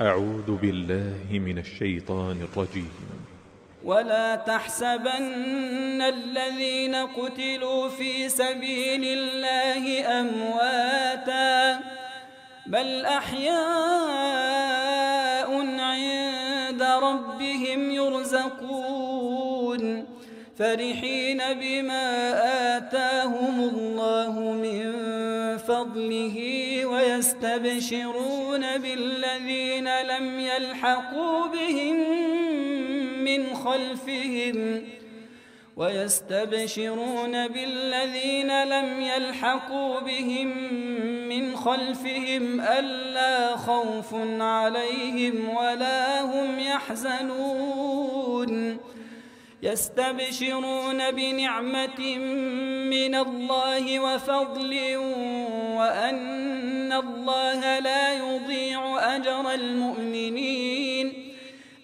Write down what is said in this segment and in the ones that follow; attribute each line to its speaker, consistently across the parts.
Speaker 1: أعوذ بالله من الشيطان الرجيم
Speaker 2: ولا تحسبن الذين قتلوا في سبيل الله أمواتا بل أحياء عند ربهم يرزقون فرحين بما آتاهم الله من فضله يستبشرون بالذين لم يلحقوا بهم من خلفهم ويستبشرون بالذين لم يلحقوا بهم من خلفهم ألا خوف عليهم ولا هم يحزنون يستبشرون بنعمة من الله وفضل وأن إن الله لا يضيع أجر المؤمنين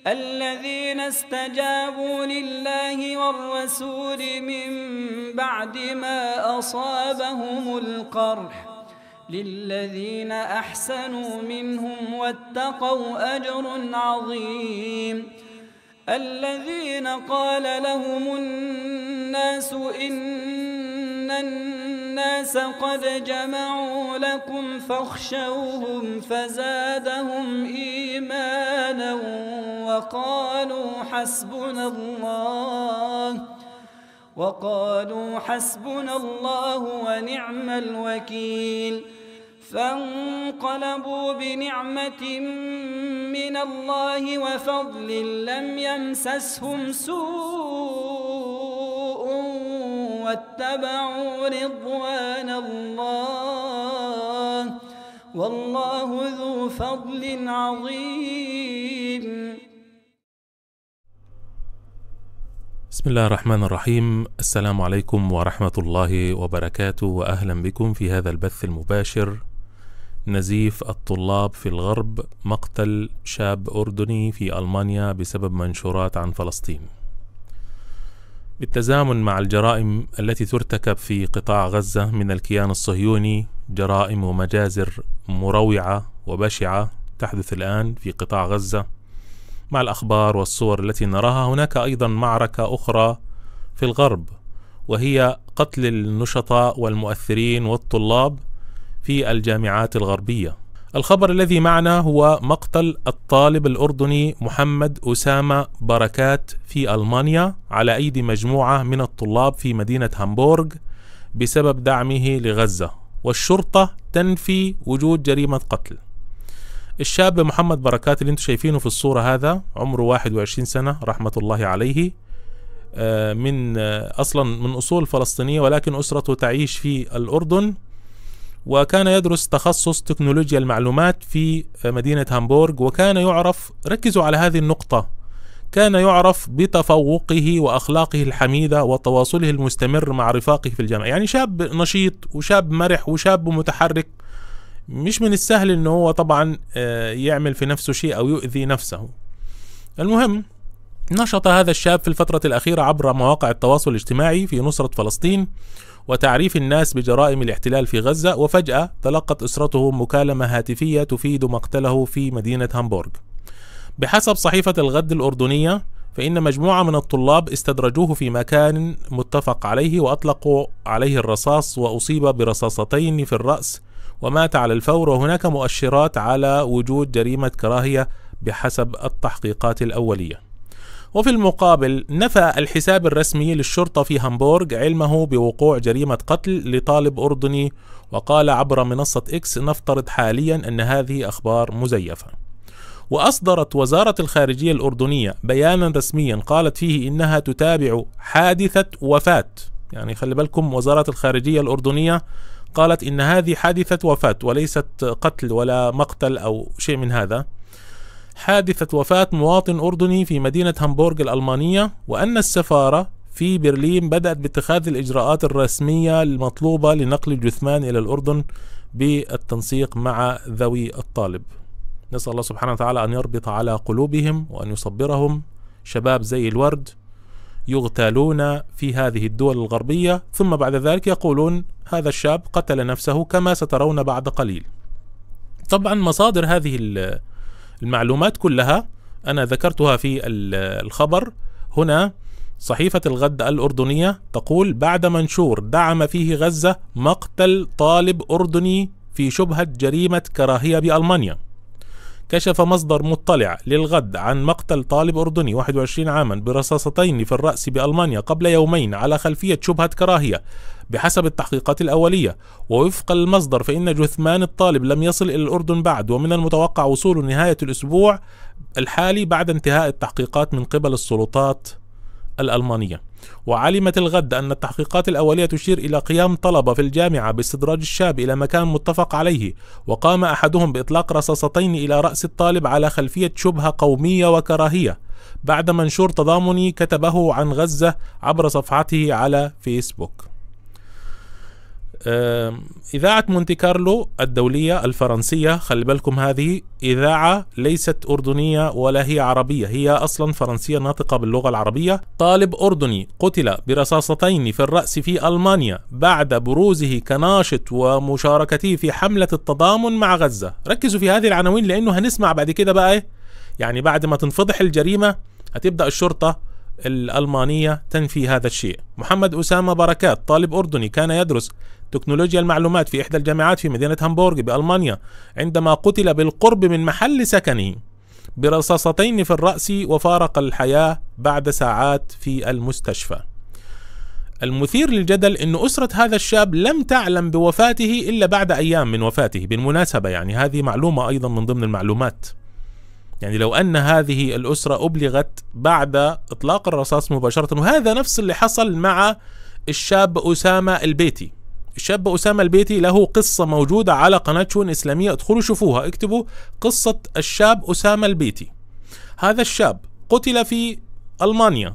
Speaker 2: الذين استجابوا لله والرسول من بعد ما أصابهم القرح للذين أحسنوا منهم واتقوا أجر عظيم الذين قال لهم الناس إن الناس الناس قد جمعوا لكم فاخشوهم فزادهم إيمانا وقالوا حسبنا الله وقالوا حسبنا الله ونعم الوكيل فانقلبوا بنعمة من الله وفضل لم يمسسهم سوء واتبعوا رضوان الله والله ذو فضل عظيم
Speaker 1: بسم الله الرحمن الرحيم السلام عليكم ورحمة الله وبركاته وأهلا بكم في هذا البث المباشر نزيف الطلاب في الغرب مقتل شاب أردني في ألمانيا بسبب منشورات عن فلسطين بالتزامن مع الجرائم التي ترتكب في قطاع غزة من الكيان الصهيوني جرائم ومجازر مروعة وبشعة تحدث الآن في قطاع غزة مع الأخبار والصور التي نراها هناك أيضا معركة أخرى في الغرب وهي قتل النشطاء والمؤثرين والطلاب في الجامعات الغربية الخبر الذي معنا هو مقتل الطالب الأردني محمد أسامة بركات في ألمانيا على أيدي مجموعة من الطلاب في مدينة هامبورغ بسبب دعمه لغزة والشرطة تنفي وجود جريمة قتل الشاب محمد بركات اللي انتم شايفينه في الصورة هذا عمره 21 سنة رحمة الله عليه آه، من آه، أصلا من أصول فلسطينية ولكن أسرته تعيش في الأردن وكان يدرس تخصص تكنولوجيا المعلومات في مدينة هامبورغ وكان يعرف ركزوا على هذه النقطة كان يعرف بتفوقه وأخلاقه الحميدة وتواصله المستمر مع رفاقه في الجامعة يعني شاب نشيط وشاب مرح وشاب متحرك مش من السهل انه هو طبعا آه، يعمل في نفسه شيء او يؤذي نفسه المهم نشط هذا الشاب في الفترة الأخيرة عبر مواقع التواصل الاجتماعي في نصرة فلسطين وتعريف الناس بجرائم الاحتلال في غزة وفجأة تلقت أسرته مكالمة هاتفية تفيد مقتله في مدينة هامبورغ بحسب صحيفة الغد الأردنية فإن مجموعة من الطلاب استدرجوه في مكان متفق عليه وأطلقوا عليه الرصاص وأصيب برصاصتين في الرأس ومات على الفور وهناك مؤشرات على وجود جريمة كراهية بحسب التحقيقات الأولية وفي المقابل نفى الحساب الرسمي للشرطة في هامبورغ علمه بوقوع جريمة قتل لطالب أردني وقال عبر منصة إكس نفترض حاليا أن هذه أخبار مزيفة وأصدرت وزارة الخارجية الأردنية بيانا رسميا قالت فيه إنها تتابع حادثة وفاة يعني خلي بالكم وزارة الخارجية الأردنية قالت إن هذه حادثة وفاة وليست قتل ولا مقتل أو شيء من هذا حادثة وفاة مواطن أردني في مدينة هامبورغ الألمانية وأن السفارة في برلين بدأت باتخاذ الإجراءات الرسمية المطلوبة لنقل الجثمان إلى الأردن بالتنسيق مع ذوي الطالب نسأل الله سبحانه وتعالى أن يربط على قلوبهم وأن يصبرهم شباب زي الورد يغتالون في هذه الدول الغربية ثم بعد ذلك يقولون هذا الشاب قتل نفسه كما سترون بعد قليل طبعا مصادر هذه المعلومات كلها أنا ذكرتها في الخبر هنا صحيفة الغد الأردنية تقول بعد منشور دعم فيه غزة مقتل طالب أردني في شبهة جريمة كراهية بألمانيا كشف مصدر مطلع للغد عن مقتل طالب أردني 21 عاما برصاصتين في الرأس بألمانيا قبل يومين على خلفية شبهة كراهية بحسب التحقيقات الأولية ووفق المصدر فإن جثمان الطالب لم يصل إلى الأردن بعد ومن المتوقع وصوله نهاية الأسبوع الحالي بعد انتهاء التحقيقات من قبل السلطات الألمانية وعلمت الغد أن التحقيقات الأولية تشير إلى قيام طلبة في الجامعة باستدراج الشاب إلى مكان متفق عليه وقام أحدهم بإطلاق رصاصتين إلى رأس الطالب على خلفية شبهة قومية وكراهية بعد منشور تضامني كتبه عن غزة عبر صفحته على فيسبوك إذاعة مونتي كارلو الدولية الفرنسية خلي بالكم هذه إذاعة ليست أردنية ولا هي عربية هي أصلا فرنسية ناطقة باللغة العربية طالب أردني قتل برصاصتين في الرأس في ألمانيا بعد بروزه كناشط ومشاركته في حملة التضامن مع غزة ركزوا في هذه العناوين لأنه هنسمع بعد كده بقى إيه؟ يعني بعد ما تنفضح الجريمة هتبدأ الشرطة الألمانية تنفي هذا الشيء محمد أسامة بركات طالب أردني كان يدرس تكنولوجيا المعلومات في إحدى الجامعات في مدينة هامبورغ بألمانيا عندما قتل بالقرب من محل سكنه برصاصتين في الرأس وفارق الحياة بعد ساعات في المستشفى المثير للجدل أن أسرة هذا الشاب لم تعلم بوفاته إلا بعد أيام من وفاته بالمناسبة يعني هذه معلومة أيضا من ضمن المعلومات يعني لو أن هذه الأسرة أبلغت بعد إطلاق الرصاص مباشرة وهذا نفس اللي حصل مع الشاب أسامة البيتي الشاب أسامة البيتي له قصة موجودة على قناة شون إسلامية ادخلوا شوفوها اكتبوا قصة الشاب أسامة البيتي هذا الشاب قتل في ألمانيا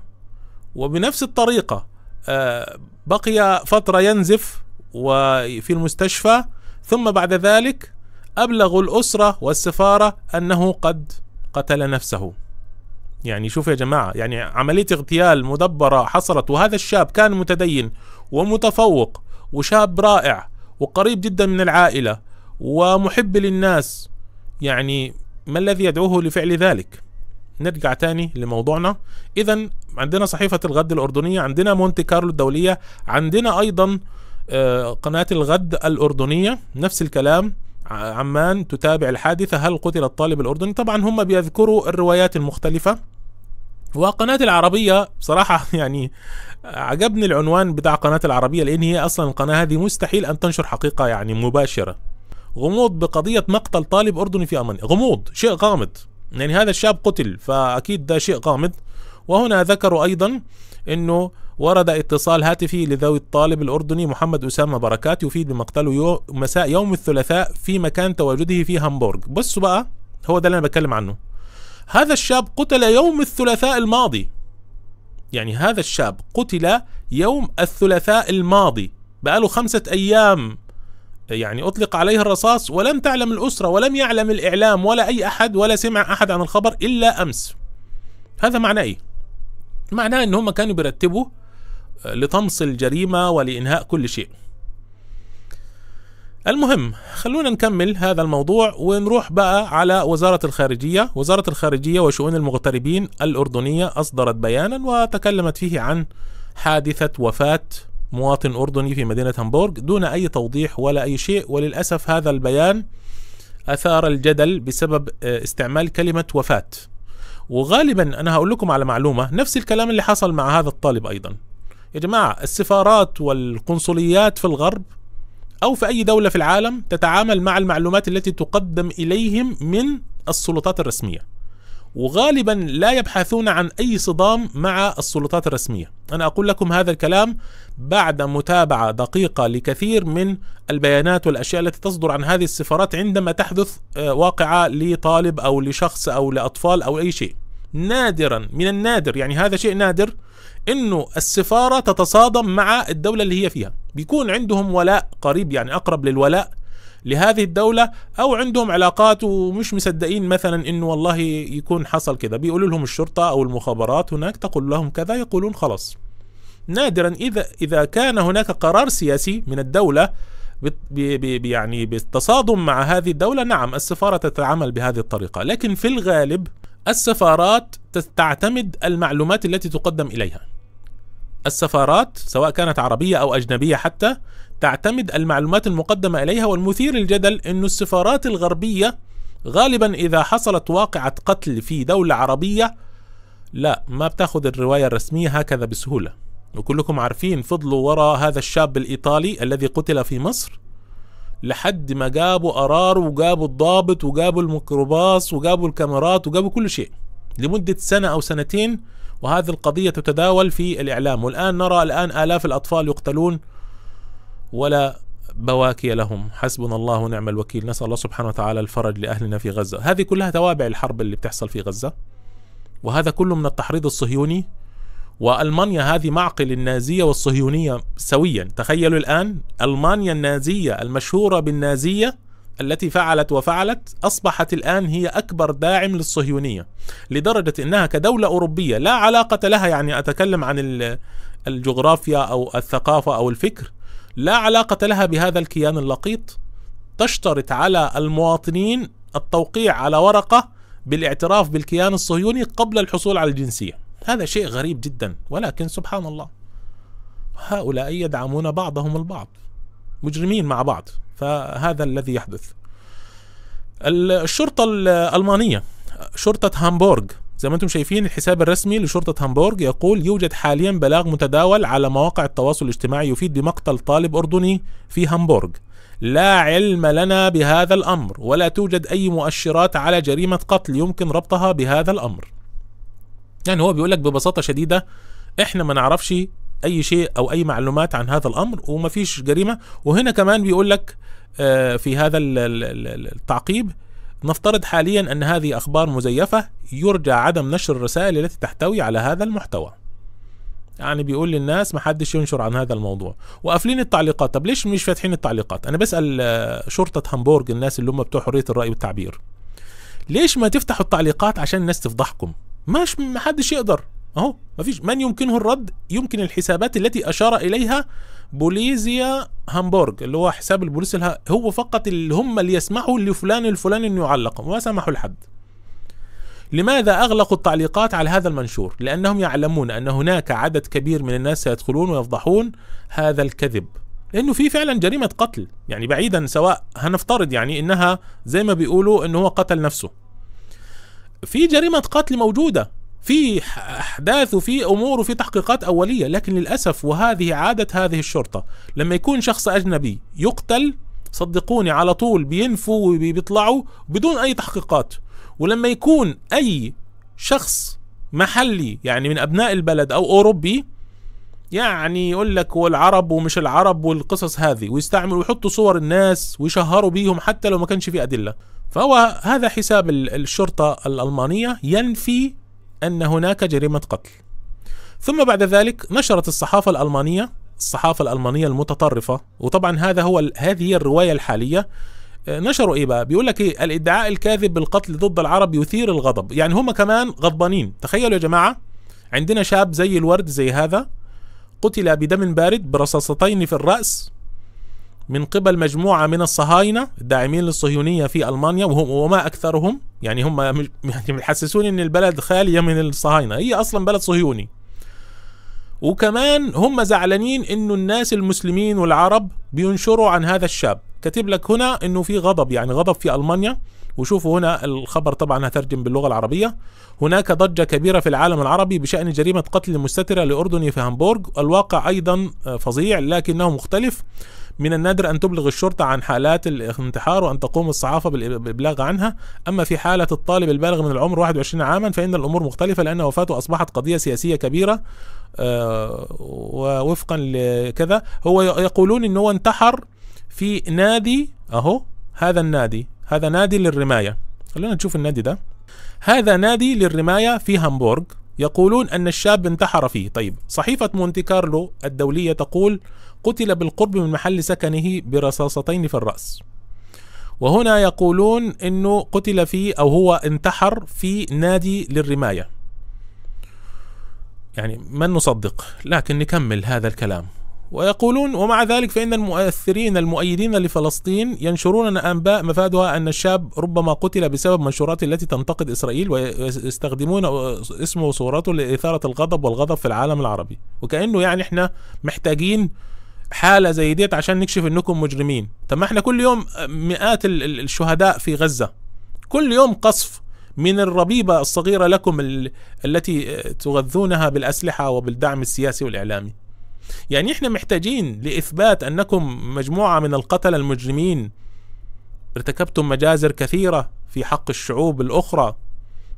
Speaker 1: وبنفس الطريقة آه، بقي فترة ينزف وفي المستشفى ثم بعد ذلك أبلغوا الأسرة والسفارة أنه قد قتل نفسه يعني شوف يا جماعة يعني عملية اغتيال مدبرة حصلت وهذا الشاب كان متدين ومتفوق وشاب رائع وقريب جدا من العائلة ومحب للناس يعني ما الذي يدعوه لفعل ذلك نرجع تاني لموضوعنا اذا عندنا صحيفة الغد الأردنية عندنا مونتي كارلو الدولية عندنا أيضا آه، قناة الغد الأردنية نفس الكلام عمان تتابع الحادثة هل قتل الطالب الأردني طبعا هم بيذكروا الروايات المختلفة وقناة العربية بصراحة يعني عجبني العنوان بتاع قناة العربية لأن هي أصلا القناة هذه مستحيل أن تنشر حقيقة يعني مباشرة غموض بقضية مقتل طالب أردني في ألمانيا غموض شيء غامض يعني هذا الشاب قتل فأكيد ده شيء غامض وهنا ذكروا أيضا أنه ورد اتصال هاتفي لذوي الطالب الأردني محمد أسامة بركات يفيد بمقتله يو مساء يوم الثلاثاء في مكان تواجده في هامبورغ بصوا بقى هو ده اللي أنا بتكلم عنه هذا الشاب قتل يوم الثلاثاء الماضي يعني هذا الشاب قتل يوم الثلاثاء الماضي بقاله خمسة أيام يعني أطلق عليه الرصاص ولم تعلم الأسرة ولم يعلم الإعلام ولا أي أحد ولا سمع أحد عن الخبر إلا أمس هذا معناه إيه؟ معناه إن هم كانوا بيرتبوا لطمس الجريمة ولإنهاء كل شيء المهم خلونا نكمل هذا الموضوع ونروح بقى على وزارة الخارجية وزارة الخارجية وشؤون المغتربين الأردنية أصدرت بيانا وتكلمت فيه عن حادثة وفاة مواطن أردني في مدينة هامبورغ دون أي توضيح ولا أي شيء وللأسف هذا البيان أثار الجدل بسبب آه، استعمال كلمة وفاة وغالبا أنا هقول لكم على معلومة نفس الكلام اللي حصل مع هذا الطالب أيضا يا جماعة السفارات والقنصليات في الغرب أو في أي دولة في العالم تتعامل مع المعلومات التي تقدم إليهم من السلطات الرسمية وغالبا لا يبحثون عن أي صدام مع السلطات الرسمية أنا أقول لكم هذا الكلام بعد متابعة دقيقة لكثير من البيانات والأشياء التي تصدر عن هذه السفارات عندما تحدث آه، واقعة لطالب أو لشخص أو لأطفال أو أي شيء نادرا من النادر يعني هذا شيء نادر انه السفاره تتصادم مع الدوله اللي هي فيها بيكون عندهم ولاء قريب يعني اقرب للولاء لهذه الدوله او عندهم علاقات ومش مصدقين مثلا انه والله يكون حصل كذا بيقولوا لهم الشرطه او المخابرات هناك تقول لهم كذا يقولون خلاص نادرا اذا اذا كان هناك قرار سياسي من الدوله بي بي يعني بالتصادم مع هذه الدوله نعم السفاره تتعامل بهذه الطريقه لكن في الغالب السفارات تعتمد المعلومات التي تقدم اليها السفارات سواء كانت عربية أو أجنبية حتى تعتمد المعلومات المقدمة إليها والمثير للجدل أن السفارات الغربية غالبا إذا حصلت واقعة قتل في دولة عربية لا ما بتاخذ الرواية الرسمية هكذا بسهولة وكلكم عارفين فضلوا وراء هذا الشاب الإيطالي الذي قتل في مصر لحد ما جابوا قرار وجابوا الضابط وجابوا الميكروباص وجابوا الكاميرات وجابوا كل شيء لمدة سنة أو سنتين وهذه القضية تتداول في الإعلام والآن نرى الآن آلاف الأطفال يقتلون ولا بواكي لهم حسبنا الله ونعم الوكيل نسأل الله سبحانه وتعالى الفرج لأهلنا في غزة هذه كلها توابع الحرب اللي بتحصل في غزة وهذا كله من التحريض الصهيوني وألمانيا هذه معقل النازية والصهيونية سويا تخيلوا الآن ألمانيا النازية المشهورة بالنازية التي فعلت وفعلت أصبحت الآن هي أكبر داعم للصهيونية لدرجة أنها كدولة أوروبية لا علاقة لها يعني أتكلم عن الجغرافيا أو الثقافة أو الفكر لا علاقة لها بهذا الكيان اللقيط تشترط على المواطنين التوقيع على ورقة بالاعتراف بالكيان الصهيوني قبل الحصول على الجنسية هذا شيء غريب جدا ولكن سبحان الله هؤلاء يدعمون بعضهم البعض مجرمين مع بعض فهذا الذي يحدث الشرطة الألمانية شرطة هامبورغ زي ما انتم شايفين الحساب الرسمي لشرطة هامبورغ يقول يوجد حاليا بلاغ متداول على مواقع التواصل الاجتماعي يفيد بمقتل طالب أردني في هامبورغ لا علم لنا بهذا الأمر ولا توجد أي مؤشرات على جريمة قتل يمكن ربطها بهذا الأمر يعني هو بيقولك ببساطة شديدة احنا ما نعرفش اي شيء او اي معلومات عن هذا الامر وما فيش جريمه وهنا كمان بيقول لك آه، في هذا التعقيب نفترض حاليا ان هذه اخبار مزيفه يرجى عدم نشر الرسائل التي تحتوي على هذا المحتوى يعني بيقول للناس ما حدش ينشر عن هذا الموضوع وقافلين التعليقات طب ليش مش فاتحين التعليقات انا بسال آه، شرطه هامبورج الناس اللي هم بتوع حريه الراي والتعبير ليش ما تفتحوا التعليقات عشان الناس تفضحكم مش حدش يقدر اهو مفيش من يمكنه الرد يمكن الحسابات التي اشار اليها بوليزيا هامبورغ اللي هو حساب البوليس الها هو فقط اللي هم اللي يسمحوا لفلان الفلاني انه يعلق وما سمحوا لحد لماذا أغلقوا التعليقات على هذا المنشور؟ لأنهم يعلمون أن هناك عدد كبير من الناس سيدخلون ويفضحون هذا الكذب لأنه في فعلا جريمة قتل يعني بعيدا سواء هنفترض يعني أنها زي ما بيقولوا أنه هو قتل نفسه في جريمة قتل موجودة في احداث وفي امور وفي تحقيقات اوليه لكن للاسف وهذه عاده هذه الشرطه لما يكون شخص اجنبي يقتل صدقوني على طول بينفوا وبيطلعوا بدون اي تحقيقات ولما يكون اي شخص محلي يعني من ابناء البلد او اوروبي يعني يقول لك والعرب ومش العرب والقصص هذه ويستعملوا ويحطوا صور الناس ويشهروا بيهم حتى لو ما كانش في ادله فهو هذا حساب الشرطه الالمانيه ينفي أن هناك جريمة قتل ثم بعد ذلك نشرت الصحافة الألمانية الصحافة الألمانية المتطرفة وطبعا هذا هو هذه هي الرواية الحالية آه، نشروا ايه بقى بيقول لك ايه الادعاء الكاذب بالقتل ضد العرب يثير الغضب يعني هم كمان غضبانين تخيلوا يا جماعة عندنا شاب زي الورد زي هذا قتل بدم بارد برصاصتين في الرأس من قبل مجموعة من الصهاينة الداعمين للصهيونية في ألمانيا وهم وما أكثرهم يعني هم يعني يحسسوني أن البلد خالية من الصهاينة هي أصلا بلد صهيوني وكمان هم زعلانين أنه الناس المسلمين والعرب بينشروا عن هذا الشاب كاتب لك هنا أنه في غضب يعني غضب في ألمانيا وشوفوا هنا الخبر طبعا هترجم باللغة العربية هناك ضجة كبيرة في العالم العربي بشأن جريمة قتل مستترة لأردني في هامبورغ الواقع أيضا فظيع لكنه مختلف من النادر أن تبلغ الشرطة عن حالات الانتحار وأن تقوم الصحافة بالإبلاغ عنها أما في حالة الطالب البالغ من العمر 21 عاما فإن الأمور مختلفة لأن وفاته أصبحت قضية سياسية كبيرة آه، ووفقا لكذا هو يقولون أنه هو انتحر في نادي أهو هذا النادي هذا نادي للرماية خلونا نشوف النادي ده هذا نادي للرماية في هامبورغ يقولون أن الشاب انتحر فيه طيب صحيفة مونتي كارلو الدولية تقول قتل بالقرب من محل سكنه برصاصتين في الرأس وهنا يقولون أنه قتل في أو هو انتحر في نادي للرماية يعني من نصدق لكن نكمل هذا الكلام ويقولون ومع ذلك فإن المؤثرين المؤيدين لفلسطين ينشرون أنباء مفادها أن الشاب ربما قتل بسبب منشورات التي تنتقد إسرائيل ويستخدمون اسمه وصورته لإثارة الغضب والغضب في العالم العربي وكأنه يعني احنا محتاجين حالة زي ديت عشان نكشف انكم مجرمين طب ما احنا كل يوم مئات الشهداء في غزة كل يوم قصف من الربيبة الصغيرة لكم التي تغذونها بالأسلحة وبالدعم السياسي والإعلامي يعني احنا محتاجين لاثبات انكم مجموعه من القتله المجرمين ارتكبتم مجازر كثيره في حق الشعوب الاخرى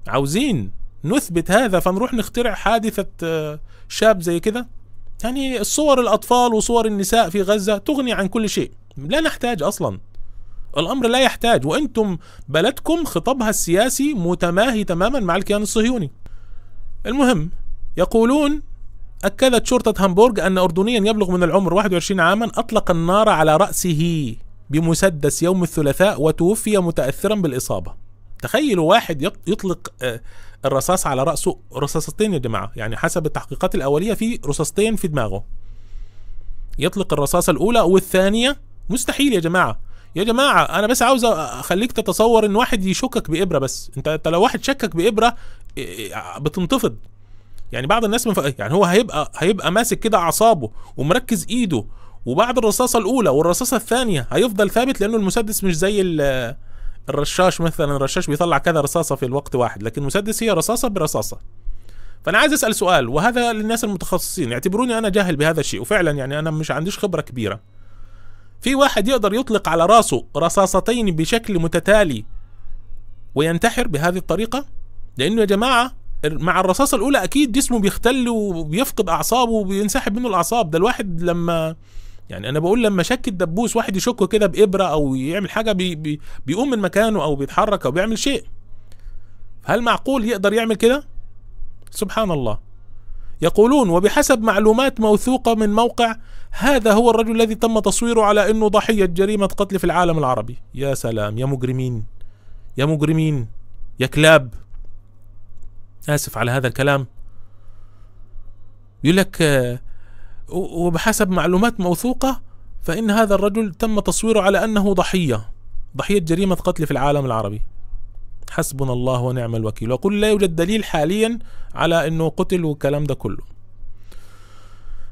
Speaker 1: عاوزين نثبت هذا فنروح نخترع حادثه آه، شاب زي كذا يعني صور الاطفال وصور النساء في غزه تغني عن كل شيء لا نحتاج اصلا الامر لا يحتاج وانتم بلدكم خطابها السياسي متماهي تماما مع الكيان الصهيوني المهم يقولون أكدت شرطة هامبورغ أن أردنيا يبلغ من العمر 21 عاما أطلق النار على رأسه بمسدس يوم الثلاثاء وتوفي متأثرا بالإصابة تخيلوا واحد يطلق آه، الرصاص على رأسه رصاصتين يا جماعة يعني حسب التحقيقات الأولية في رصاصتين في دماغه يطلق الرصاصة الأولى والثانية مستحيل يا جماعة يا جماعة أنا بس عاوز أخليك تتصور إن واحد يشكك بإبرة بس أنت لو واحد شكك بإبرة آه، آه، بتنتفض يعني بعض الناس منف... يعني هو هيبقى هيبقى ماسك كده اعصابه ومركز ايده وبعد الرصاصه الاولى والرصاصه الثانيه هيفضل ثابت لانه المسدس مش زي الرشاش مثلا الرشاش بيطلع كذا رصاصه في الوقت واحد لكن المسدس هي رصاصه برصاصه فانا عايز اسال سؤال وهذا للناس المتخصصين اعتبروني انا جاهل بهذا الشيء وفعلا يعني انا مش عنديش خبره كبيره في واحد يقدر يطلق على راسه رصاصتين بشكل متتالي وينتحر بهذه الطريقه لانه يا جماعه مع الرصاصه الاولى اكيد جسمه بيختل وبيفقد اعصابه وبينسحب منه الاعصاب ده الواحد لما يعني انا بقول لما شك الدبوس واحد يشكه كده بابره او يعمل حاجه بي بي بيقوم من مكانه او بيتحرك او بيعمل شيء هل معقول يقدر يعمل كده سبحان الله يقولون وبحسب معلومات موثوقة من موقع هذا هو الرجل الذي تم تصويره على انه ضحية جريمة قتل في العالم العربي يا سلام يا مجرمين يا مجرمين يا كلاب آسف على هذا الكلام يقول لك آه، وبحسب معلومات موثوقة فإن هذا الرجل تم تصويره على أنه ضحية ضحية جريمة قتل في العالم العربي حسبنا الله ونعم الوكيل وقل لا يوجد دليل حاليا على أنه قتل والكلام ده كله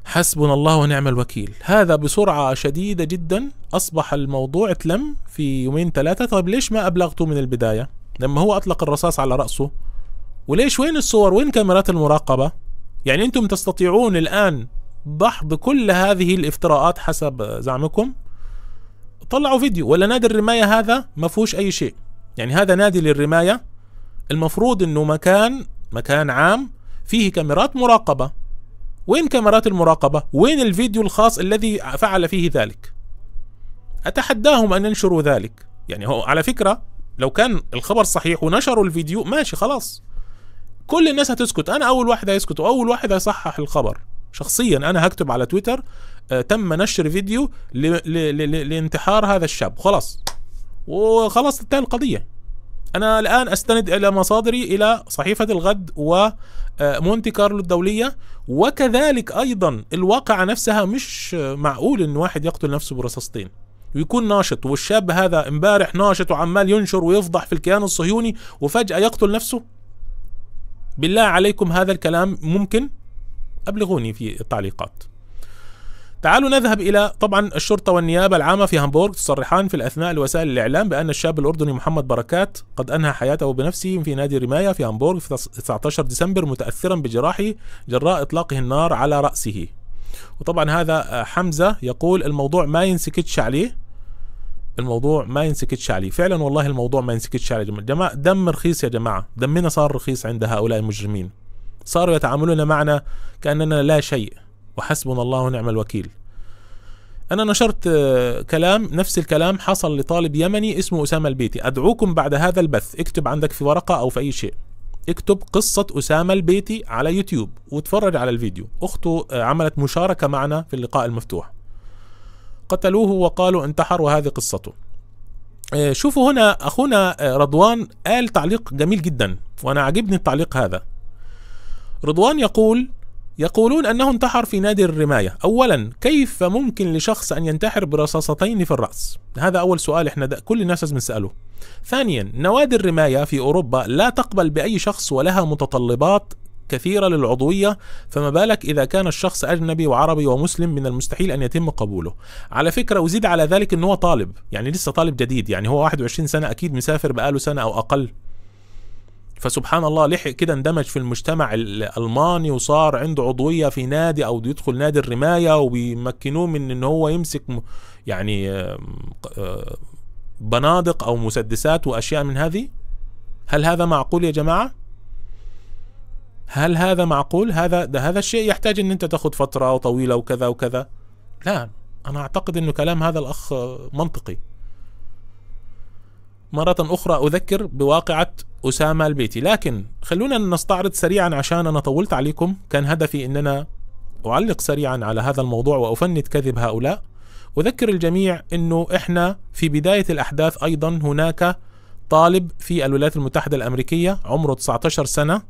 Speaker 1: حسبنا الله ونعم الوكيل هذا بسرعة شديدة جدا أصبح الموضوع تلم في يومين ثلاثة طيب ليش ما أبلغته من البداية لما هو أطلق الرصاص على رأسه وليش وين الصور وين كاميرات المراقبة يعني انتم تستطيعون الان دحض كل هذه الافتراءات حسب زعمكم طلعوا فيديو ولا نادي الرماية هذا ما فيهوش اي شيء يعني هذا نادي للرماية المفروض انه مكان مكان عام فيه كاميرات مراقبة وين كاميرات المراقبة وين الفيديو الخاص الذي فعل فيه ذلك اتحداهم ان ينشروا ذلك يعني هو على فكرة لو كان الخبر صحيح ونشروا الفيديو ماشي خلاص كل الناس هتسكت انا اول واحد هيسكت واول واحد هيصحح الخبر شخصيا انا هكتب على تويتر آه، تم نشر فيديو لانتحار هذا الشاب خلاص وخلاص انتهى القضيه انا الان استند الى مصادري الى صحيفه الغد ومونتي آه، كارلو الدوليه وكذلك ايضا الواقعه نفسها مش معقول ان واحد يقتل نفسه برصاصتين ويكون ناشط والشاب هذا امبارح ناشط وعمال ينشر ويفضح في الكيان الصهيوني وفجاه يقتل نفسه بالله عليكم هذا الكلام ممكن أبلغوني في التعليقات تعالوا نذهب إلى طبعا الشرطة والنيابة العامة في هامبورغ تصرحان في الأثناء لوسائل الإعلام بأن الشاب الأردني محمد بركات قد أنهى حياته بنفسه في نادي رماية في هامبورغ في 19 ديسمبر متأثرا بجراحه جراء إطلاقه النار على رأسه وطبعا هذا آه، حمزة يقول الموضوع ما ينسكتش عليه الموضوع ما ينسكتش عليه فعلا والله الموضوع ما ينسكتش عليه جماعة دم رخيص يا جماعة دمنا صار رخيص عند هؤلاء المجرمين صاروا يتعاملون معنا كأننا لا شيء وحسبنا الله ونعم الوكيل أنا نشرت آه، كلام نفس الكلام حصل لطالب يمني اسمه أسامة البيتي أدعوكم بعد هذا البث اكتب عندك في ورقة أو في أي شيء اكتب قصة أسامة البيتي على يوتيوب واتفرج على الفيديو أخته آه، عملت مشاركة معنا في اللقاء المفتوح قتلوه وقالوا انتحر وهذه قصته آه، شوفوا هنا أخونا آه، رضوان قال تعليق جميل جدا وأنا عجبني التعليق هذا رضوان يقول يقولون أنه انتحر في نادي الرماية أولا كيف ممكن لشخص أن ينتحر برصاصتين في الرأس هذا أول سؤال إحنا ده كل الناس لازم نسأله ثانيا نوادي الرماية في أوروبا لا تقبل بأي شخص ولها متطلبات كثيرة للعضوية فما بالك إذا كان الشخص أجنبي وعربي ومسلم من المستحيل أن يتم قبوله على فكرة وزيد على ذلك أنه طالب يعني لسه طالب جديد يعني هو 21 سنة أكيد مسافر بقاله سنة أو أقل فسبحان الله لحق كده اندمج في المجتمع الالماني وصار عنده عضويه في نادي او يدخل نادي الرمايه وبيمكنوه من ان هو يمسك يعني بنادق او مسدسات واشياء من هذه هل هذا معقول يا جماعه هل هذا معقول هذا ده هذا الشيء يحتاج ان انت تاخذ فتره طويله وكذا وكذا لا انا اعتقد انه كلام هذا الاخ منطقي مرة أخرى أذكر بواقعة أسامة البيتي لكن خلونا نستعرض سريعا عشان أنا طولت عليكم كان هدفي أننا أعلق سريعا على هذا الموضوع وأفند كذب هؤلاء أذكر الجميع أنه إحنا في بداية الأحداث أيضا هناك طالب في الولايات المتحدة الأمريكية عمره 19 سنة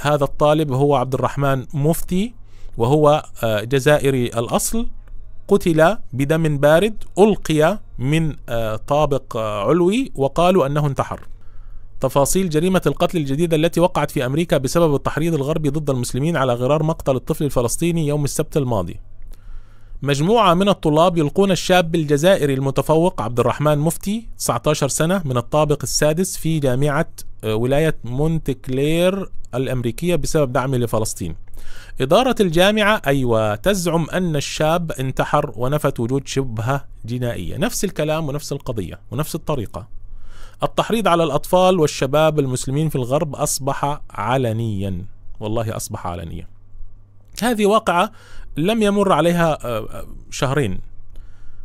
Speaker 1: هذا الطالب هو عبد الرحمن مفتي وهو آه، جزائري الأصل قتل بدم بارد ألقي من آه، طابق آه، علوي وقالوا أنه انتحر تفاصيل جريمة القتل الجديدة التي وقعت في أمريكا بسبب التحريض الغربي ضد المسلمين على غرار مقتل الطفل الفلسطيني يوم السبت الماضي مجموعة من الطلاب يلقون الشاب الجزائري المتفوق عبد الرحمن مفتي 19 سنة من الطابق السادس في جامعة آه، ولاية مونت كلير الأمريكية بسبب دعمه لفلسطين إدارة الجامعة أيوة تزعم أن الشاب انتحر ونفت وجود شبهة جنائية نفس الكلام ونفس القضية ونفس الطريقة التحريض على الأطفال والشباب المسلمين في الغرب أصبح علنيا والله أصبح علنيا هذه واقعة لم يمر عليها آه، آه، شهرين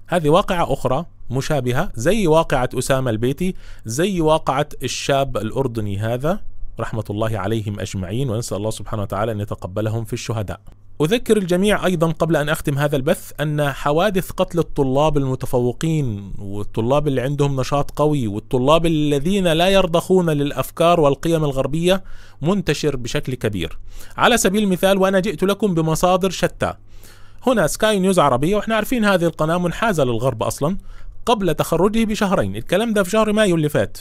Speaker 1: هذه واقعة أخرى مشابهة زي واقعة أسامة البيتي زي واقعة الشاب الأردني هذا رحمة الله عليهم أجمعين ونسأل الله سبحانه وتعالى أن يتقبلهم في الشهداء أذكر الجميع أيضا قبل أن أختم هذا البث أن حوادث قتل الطلاب المتفوقين والطلاب اللي عندهم نشاط قوي والطلاب الذين لا يرضخون للأفكار والقيم الغربية منتشر بشكل كبير على سبيل المثال وأنا جئت لكم بمصادر شتى هنا سكاي نيوز عربية واحنا عارفين هذه القناة منحازة للغرب أصلا قبل تخرجه بشهرين الكلام ده في شهر مايو اللي فات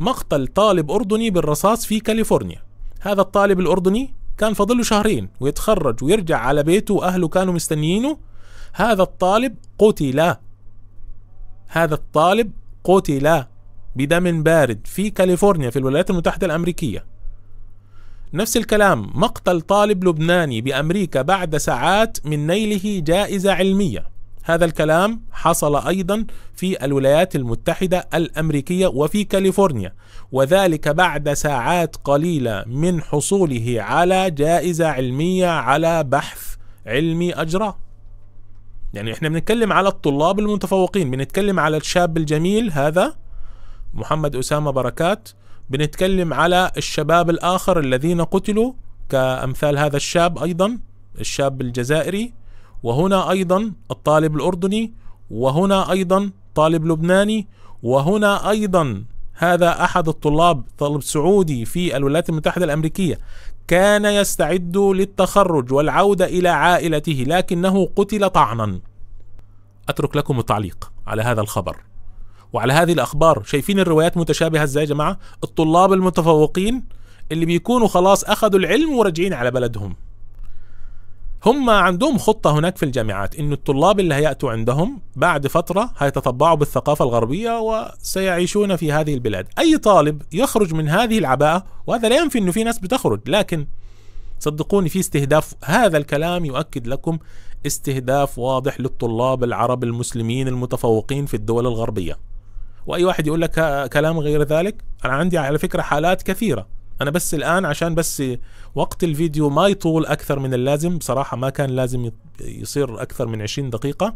Speaker 1: مقتل طالب أردني بالرصاص في كاليفورنيا هذا الطالب الأردني كان فضله شهرين ويتخرج ويرجع على بيته وأهله كانوا مستنيينه هذا الطالب قتل هذا الطالب قتل بدم بارد في كاليفورنيا في الولايات المتحدة الأمريكية نفس الكلام مقتل طالب لبناني بأمريكا بعد ساعات من نيله جائزة علمية هذا الكلام حصل أيضا في الولايات المتحدة الأمريكية وفي كاليفورنيا وذلك بعد ساعات قليلة من حصوله على جائزة علمية على بحث علمي أجراه يعني احنا بنتكلم على الطلاب المتفوقين بنتكلم على الشاب الجميل هذا محمد أسامة بركات بنتكلم على الشباب الآخر الذين قتلوا كأمثال هذا الشاب أيضا الشاب الجزائري وهنا أيضا الطالب الأردني وهنا أيضا طالب لبناني وهنا أيضا هذا أحد الطلاب طالب سعودي في الولايات المتحدة الأمريكية كان يستعد للتخرج والعودة إلى عائلته لكنه قتل طعنا أترك لكم التعليق على هذا الخبر وعلى هذه الأخبار شايفين الروايات متشابهة إزاي يا جماعة الطلاب المتفوقين اللي بيكونوا خلاص أخذوا العلم وراجعين على بلدهم هم عندهم خطه هناك في الجامعات انه الطلاب اللي هياتوا عندهم بعد فتره هيتطبعوا بالثقافه الغربيه وسيعيشون في هذه البلاد اي طالب يخرج من هذه العباءه وهذا لا ينفي انه في ناس بتخرج لكن صدقوني في استهداف هذا الكلام يؤكد لكم استهداف واضح للطلاب العرب المسلمين المتفوقين في الدول الغربيه واي واحد يقول لك كلام غير ذلك انا عندي على فكره حالات كثيره انا بس الان عشان بس وقت الفيديو ما يطول اكثر من اللازم بصراحه ما كان لازم يصير اكثر من 20 دقيقه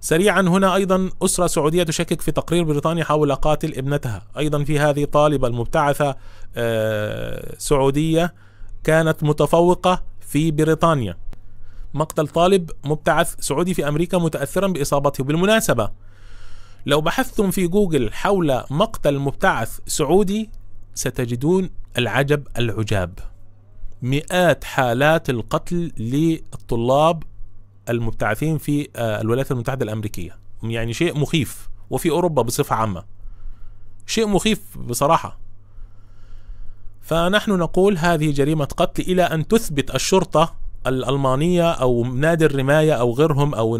Speaker 1: سريعا هنا ايضا اسره سعوديه تشكك في تقرير بريطاني حول قاتل ابنتها ايضا في هذه طالبه المبتعثه آه، سعوديه كانت متفوقه في بريطانيا مقتل طالب مبتعث سعودي في امريكا متاثرا باصابته بالمناسبه لو بحثتم في جوجل حول مقتل مبتعث سعودي ستجدون العجب العجاب مئات حالات القتل للطلاب المبتعثين في آه، الولايات المتحدة الأمريكية يعني شيء مخيف وفي أوروبا بصفة عامة شيء مخيف بصراحة فنحن نقول هذه جريمة قتل إلى أن تثبت الشرطة الألمانية أو نادي الرماية أو غيرهم أو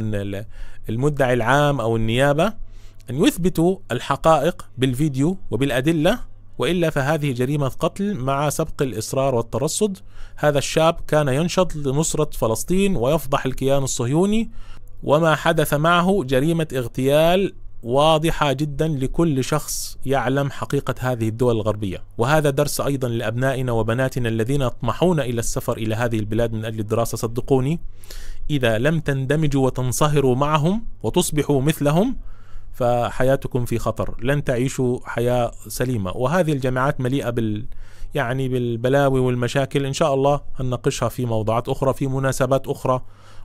Speaker 1: المدعي العام أو النيابة أن يثبتوا الحقائق بالفيديو وبالأدلة والا فهذه جريمه قتل مع سبق الاصرار والترصد هذا الشاب كان ينشط لنصره فلسطين ويفضح الكيان الصهيوني وما حدث معه جريمه اغتيال واضحه جدا لكل شخص يعلم حقيقه هذه الدول الغربيه وهذا درس ايضا لابنائنا وبناتنا الذين يطمحون الى السفر الى هذه البلاد من اجل الدراسه صدقوني اذا لم تندمجوا وتنصهروا معهم وتصبحوا مثلهم فحياتكم في خطر لن تعيشوا حياة سليمة وهذه الجامعات مليئة بال يعني بالبلاوي والمشاكل إن شاء الله هنناقشها في موضوعات أخرى في مناسبات أخرى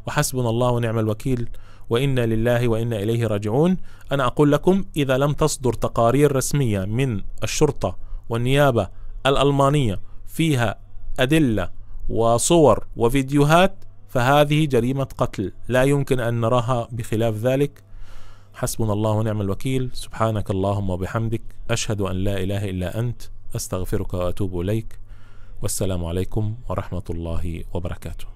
Speaker 1: وحسبنا الله ونعم الوكيل وإنا لله وإنا إليه راجعون أنا أقول لكم إذا لم تصدر تقارير رسمية من الشرطة والنيابة الألمانية فيها أدلة وصور وفيديوهات فهذه جريمة قتل لا يمكن أن نراها بخلاف ذلك حسبنا الله ونعم الوكيل سبحانك اللهم وبحمدك أشهد أن لا إله إلا أنت أستغفرك وأتوب إليك والسلام عليكم ورحمة الله وبركاته